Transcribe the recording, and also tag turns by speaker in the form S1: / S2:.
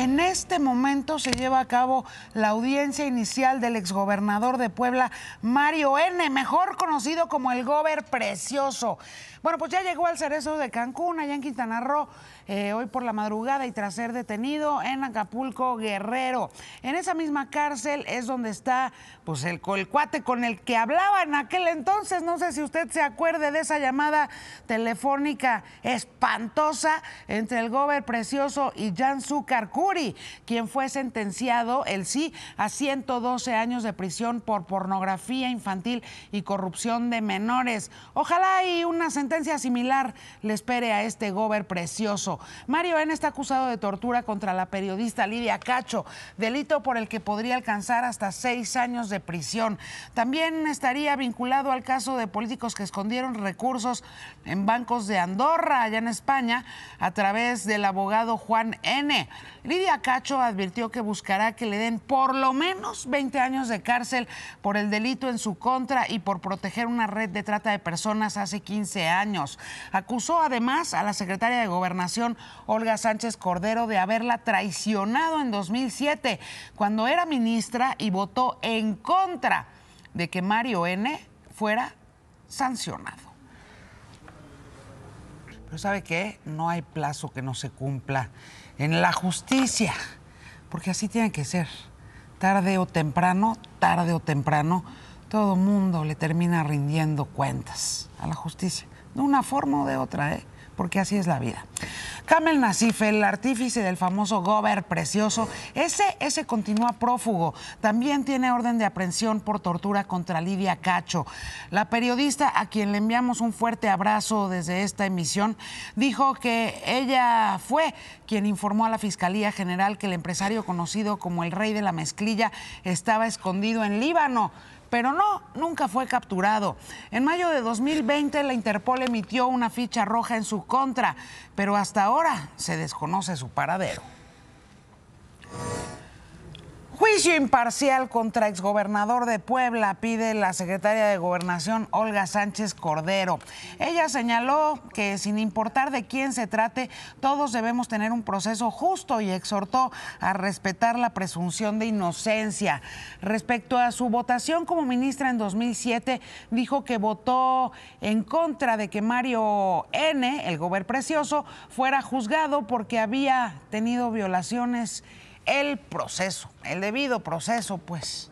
S1: En este momento se lleva a cabo la audiencia inicial del exgobernador de Puebla, Mario N., mejor conocido como el Gober Precioso. Bueno, pues ya llegó al cerezo de Cancún, allá en Quintana Roo, eh, hoy por la madrugada y tras ser detenido en Acapulco, Guerrero. En esa misma cárcel es donde está pues, el, el cuate con el que hablaba en aquel entonces. No sé si usted se acuerde de esa llamada telefónica espantosa entre el Gober Precioso y Jan Zúcar quien fue sentenciado, el sí, a 112 años de prisión por pornografía infantil y corrupción de menores. Ojalá y una sentencia similar le espere a este gober precioso. Mario N. está acusado de tortura contra la periodista Lidia Cacho, delito por el que podría alcanzar hasta seis años de prisión. También estaría vinculado al caso de políticos que escondieron recursos en bancos de Andorra, allá en España, a través del abogado Juan N. Lidia Cacho advirtió que buscará que le den por lo menos 20 años de cárcel por el delito en su contra y por proteger una red de trata de personas hace 15 años. Acusó además a la secretaria de Gobernación, Olga Sánchez Cordero, de haberla traicionado en 2007, cuando era ministra y votó en contra de que Mario N. fuera sancionado. Pero ¿sabe qué? No hay plazo que no se cumpla en la justicia, porque así tiene que ser. Tarde o temprano, tarde o temprano, todo mundo le termina rindiendo cuentas a la justicia, de una forma o de otra, ¿eh? porque así es la vida. Kamel Nasif, el artífice del famoso Gober Precioso, ese, ese continúa prófugo. También tiene orden de aprehensión por tortura contra Lidia Cacho. La periodista, a quien le enviamos un fuerte abrazo desde esta emisión, dijo que ella fue quien informó a la Fiscalía General que el empresario conocido como el Rey de la Mezclilla estaba escondido en Líbano pero no, nunca fue capturado. En mayo de 2020 la Interpol emitió una ficha roja en su contra, pero hasta ahora se desconoce su paradero. Juicio imparcial contra exgobernador de Puebla pide la secretaria de Gobernación Olga Sánchez Cordero. Ella señaló que sin importar de quién se trate, todos debemos tener un proceso justo y exhortó a respetar la presunción de inocencia. Respecto a su votación como ministra en 2007, dijo que votó en contra de que Mario N., el gobernador precioso, fuera juzgado porque había tenido violaciones el proceso, el debido proceso, pues.